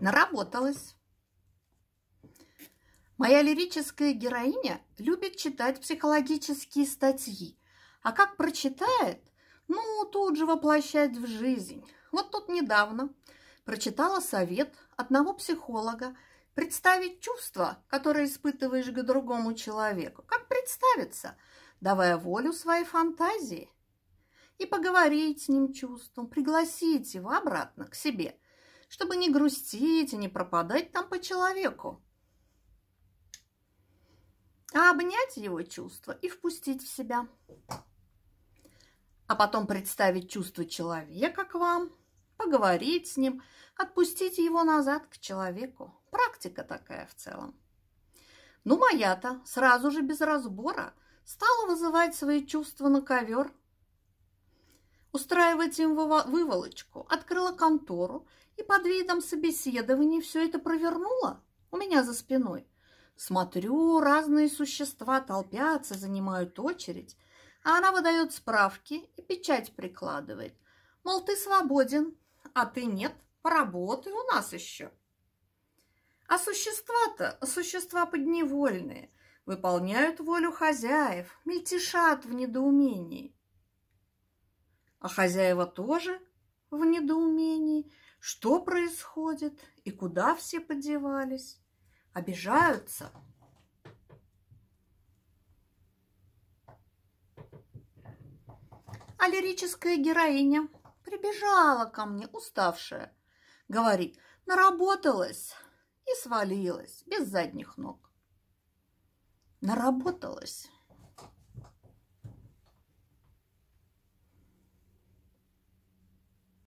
Наработалась. Моя лирическая героиня любит читать психологические статьи, а как прочитает, ну, тут же воплощать в жизнь. Вот тут недавно прочитала совет одного психолога представить чувства, которые испытываешь к другому человеку. Как представиться, давая волю своей фантазии – и поговорить с ним чувством, пригласить его обратно к себе – чтобы не грустить и не пропадать там по человеку, а обнять его чувства и впустить в себя. А потом представить чувство человека к вам, поговорить с ним, отпустить его назад к человеку. Практика такая в целом. Ну, моя-то сразу же без разбора стала вызывать свои чувства на ковер устраивать им выволочку, открыла контору и под видом собеседования все это провернула у меня за спиной. Смотрю, разные существа толпятся, занимают очередь, а она выдает справки и печать прикладывает. Мол, ты свободен, а ты нет, поработай у нас еще. А существа-то, существа подневольные, выполняют волю хозяев, мельтешат в недоумении а хозяева тоже в недоумении, что происходит и куда все подевались. Обижаются. А лирическая героиня прибежала ко мне, уставшая. Говорит, наработалась и свалилась без задних ног. Наработалась